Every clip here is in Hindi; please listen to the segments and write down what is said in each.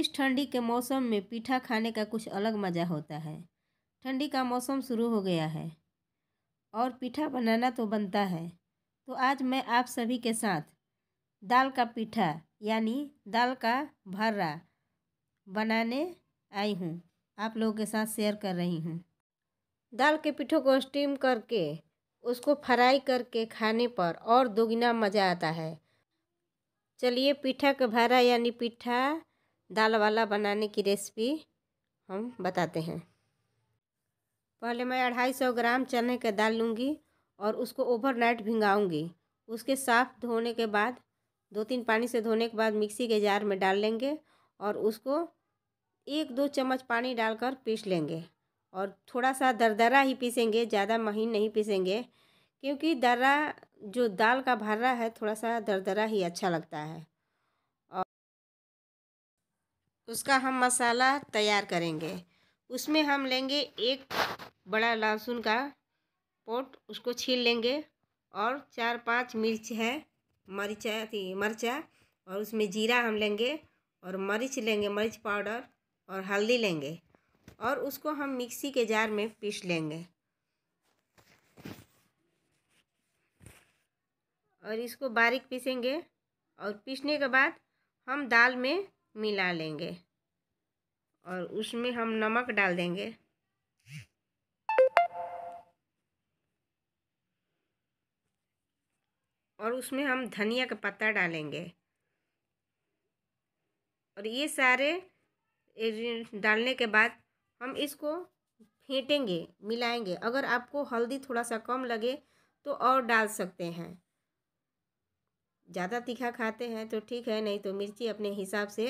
इस ठंडी के मौसम में पीठा खाने का कुछ अलग मज़ा होता है ठंडी का मौसम शुरू हो गया है और पीठा बनाना तो बनता है तो आज मैं आप सभी के साथ दाल का पीठा यानी दाल का भर्रा बनाने आई हूँ आप लोगों के साथ शेयर कर रही हूँ दाल के पीठों को स्टीम करके उसको फ्राई करके खाने पर और दोगुना मज़ा आता है चलिए पीठा का भरा यानी पीठा दाल वाला बनाने की रेसिपी हम बताते हैं पहले मैं अढ़ाई सौ ग्राम चने का दाल लूँगी और उसको ओवरनाइट भिंगाऊँगी उसके साफ धोने के बाद दो तीन पानी से धोने के बाद मिक्सी के जार में डाल लेंगे और उसको एक दो चम्मच पानी डालकर पीस लेंगे और थोड़ा सा दरदरा ही पीसेंगे ज़्यादा महीन नहीं पीसेंगे क्योंकि दर्रा जो दाल का भर्रा है थोड़ा सा दरदरा ही अच्छा लगता है उसका हम मसाला तैयार करेंगे उसमें हम लेंगे एक बड़ा लहसुन का पोट उसको छील लेंगे और चार पांच मिर्च है मरीचा थी मरचा और उसमें जीरा हम लेंगे और मरीच लेंगे मरीच पाउडर और हल्दी लेंगे और उसको हम मिक्सी के जार में पीस लेंगे और इसको बारीक पीसेंगे और पीसने के बाद हम दाल में मिला लेंगे और उसमें हम नमक डाल देंगे और उसमें हम धनिया का पत्ता डालेंगे और ये सारे डालने के बाद हम इसको फेंटेंगे मिलाएंगे अगर आपको हल्दी थोड़ा सा कम लगे तो और डाल सकते हैं ज़्यादा तीखा खाते हैं तो ठीक है नहीं तो मिर्ची अपने हिसाब से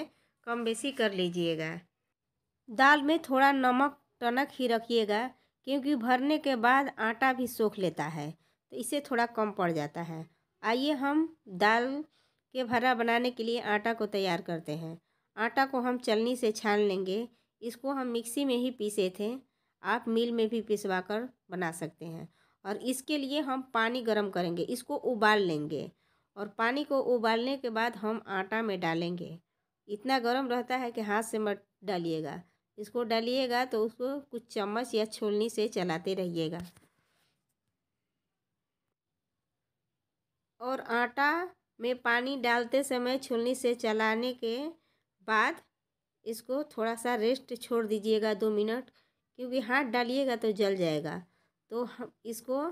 कम बेसी कर लीजिएगा दाल में थोड़ा नमक टनक ही रखिएगा क्योंकि भरने के बाद आटा भी सोख लेता है तो इसे थोड़ा कम पड़ जाता है आइए हम दाल के भरा बनाने के लिए आटा को तैयार करते हैं आटा को हम चलनी से छान लेंगे इसको हम मिक्सी में ही पीसे थे आप मिल में भी पिसवा कर बना सकते हैं और इसके लिए हम पानी गर्म करेंगे इसको उबाल लेंगे और पानी को उबालने के बाद हम आटा में डालेंगे इतना गर्म रहता है कि हाथ से मत डालिएगा इसको डालिएगा तो उसको कुछ चम्मच या छोलनी से चलाते रहिएगा और आटा में पानी डालते समय छोलनी से चलाने के बाद इसको थोड़ा सा रेस्ट छोड़ दीजिएगा दो मिनट क्योंकि हाथ डालिएगा तो जल जाएगा तो हम इसको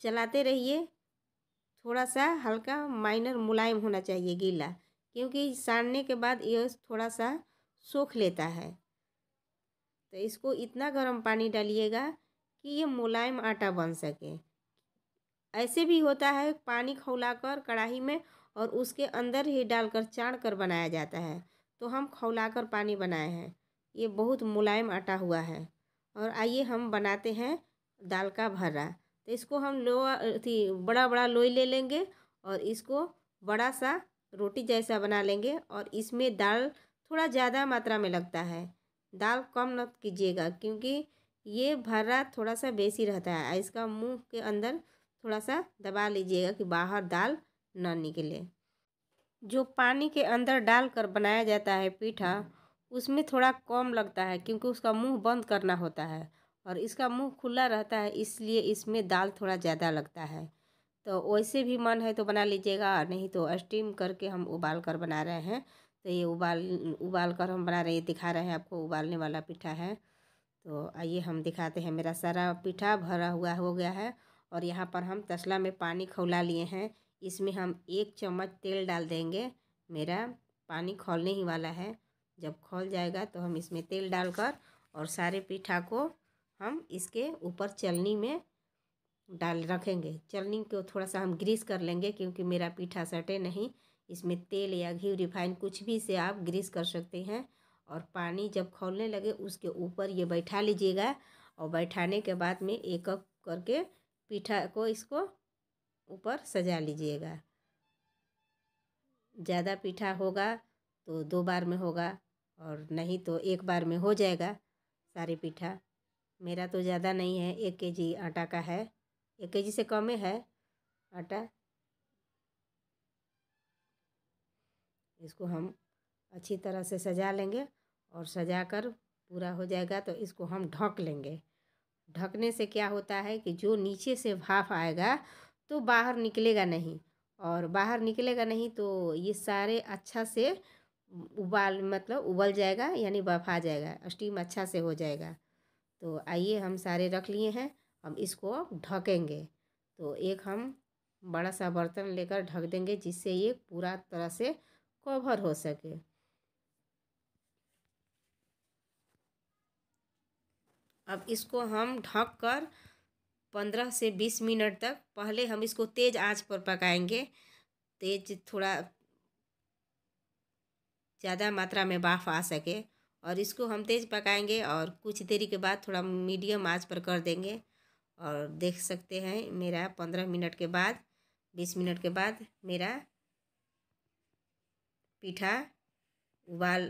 चलाते रहिए थोड़ा सा हल्का माइनर मुलायम होना चाहिए गीला क्योंकि सानने के बाद यह थोड़ा सा सोख लेता है तो इसको इतना गर्म पानी डालिएगा कि ये मुलायम आटा बन सके ऐसे भी होता है पानी खौलाकर कढ़ाई में और उसके अंदर ही डालकर चाड़ कर बनाया जाता है तो हम खौलाकर पानी बनाए हैं ये बहुत मुलायम आटा हुआ है और आइए हम बनाते हैं दाल का भर्रा तो इसको हम लो अथी बड़ा बड़ा लोई ले लेंगे और इसको बड़ा सा रोटी जैसा बना लेंगे और इसमें दाल थोड़ा ज़्यादा मात्रा में लगता है दाल कम न कीजिएगा क्योंकि ये भर्रा थोड़ा सा बेसी रहता है इसका मुंह के अंदर थोड़ा सा दबा लीजिएगा कि बाहर दाल ना निकले जो पानी के अंदर डाल कर बनाया जाता है पीठा उसमें थोड़ा कम लगता है क्योंकि उसका मुंह बंद करना होता है और इसका मुंह खुला रहता है इसलिए इसमें दाल थोड़ा ज़्यादा लगता है तो वैसे भी मन है तो बना लीजिएगा नहीं तो स्टीम करके हम उबाल कर बना रहे हैं तो ये उबाल उबाल कर हम बना रहे हैं दिखा रहे हैं आपको उबालने वाला पीठा है तो आइए हम दिखाते हैं मेरा सारा पीठा भरा हुआ हो गया है और यहाँ पर हम तसला में पानी खौला लिए हैं इसमें हम एक चम्मच तेल डाल देंगे मेरा पानी खोलने ही वाला है जब खोल जाएगा तो हम इसमें तेल डालकर और सारे पीठा को हम इसके ऊपर चलनी में डाल रखेंगे चलनी को थोड़ा सा हम ग्रीस कर लेंगे क्योंकि मेरा पीठा सटे नहीं इसमें तेल या घी रिफाइन कुछ भी से आप ग्रीस कर सकते हैं और पानी जब खोलने लगे उसके ऊपर ये बैठा लीजिएगा और बैठाने के बाद में एक एक करके पीठा को इसको ऊपर सजा लीजिएगा ज़्यादा पीठा होगा तो दो बार में होगा और नहीं तो एक बार में हो जाएगा सारे पीठा मेरा तो ज़्यादा नहीं है एक केजी आटा का है एक के जी से कम है आटा इसको हम अच्छी तरह से सजा लेंगे और सजा कर पूरा हो जाएगा तो इसको हम ढक लेंगे ढकने से क्या होता है कि जो नीचे से भाप आएगा तो बाहर निकलेगा नहीं और बाहर निकलेगा नहीं तो ये सारे अच्छा से उबाल मतलब उबल जाएगा यानी आ जाएगा स्टीम अच्छा से हो जाएगा तो आइए हम सारे रख लिए हैं अब इसको ढकेंगे तो एक हम बड़ा सा बर्तन लेकर ढक देंगे जिससे ये पूरा तरह से कवर हो सके अब इसको हम ढक कर पंद्रह से बीस मिनट तक पहले हम इसको तेज़ आंच पर पकाएंगे तेज थोड़ा ज़्यादा मात्रा में बाफ आ सके और इसको हम तेज़ पकाएंगे और कुछ देरी के बाद थोड़ा मीडियम आंच पर कर देंगे और देख सकते हैं मेरा पंद्रह मिनट के बाद बीस मिनट के बाद मेरा पीठा उबाल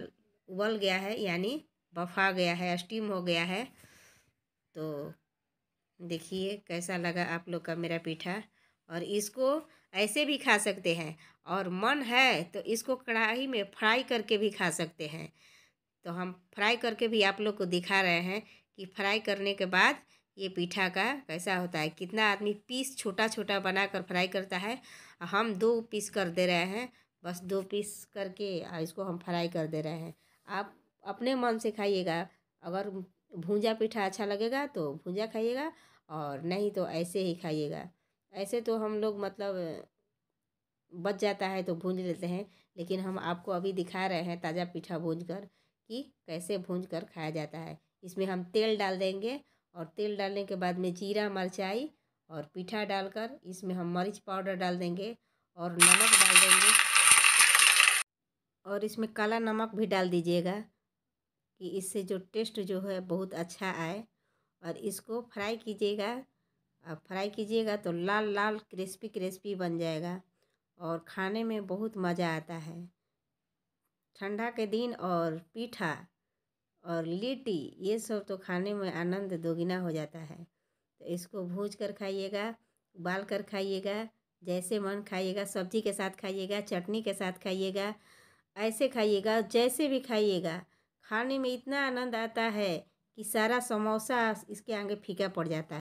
उबल गया है यानी बफा गया है स्टीम हो गया है तो देखिए कैसा लगा आप लोग का मेरा पीठा और इसको ऐसे भी खा सकते हैं और मन है तो इसको कढ़ाई में फ्राई करके भी खा सकते हैं तो हम फ्राई करके भी आप लोग को दिखा रहे हैं कि फ्राई करने के बाद ये पीठा का कैसा होता है कितना आदमी पीस छोटा छोटा बना कर फ्राई करता है हम दो पीस कर दे रहे हैं बस दो पीस करके इसको हम फ्राई कर दे रहे हैं आप अपने मन से खाइएगा अगर भूंजा पीठा अच्छा लगेगा तो भूंजा खाइएगा और नहीं तो ऐसे ही खाइएगा ऐसे तो हम लोग मतलब बच जाता है तो भूंज लेते हैं लेकिन हम आपको अभी दिखा रहे हैं ताज़ा पीठा भूंज कर कि कैसे भूंज कर खाया जाता है इसमें हम तेल डाल देंगे और तेल डालने के बाद में जीरा मरचाई और पीठा डालकर इसमें हम मरीच पाउडर डाल देंगे और नमक डाल देंगे और इसमें काला नमक भी डाल दीजिएगा कि इससे जो टेस्ट जो है बहुत अच्छा आए और इसको फ्राई कीजिएगा अब फ्राई कीजिएगा तो लाल लाल क्रिस्पी क्रिस्पी बन जाएगा और खाने में बहुत मज़ा आता है ठंडा के दिन और पीठा और लिट्टी ये सब तो खाने में आनंद दोगुना हो जाता है तो इसको भूज कर खाइएगा उबाल कर खाइएगा जैसे मन खाइएगा सब्जी के साथ खाइएगा चटनी के साथ खाइएगा ऐसे खाइएगा जैसे भी खाइएगा खाने में इतना आनंद आता है कि सारा समोसा इसके आगे फीका पड़ जाता है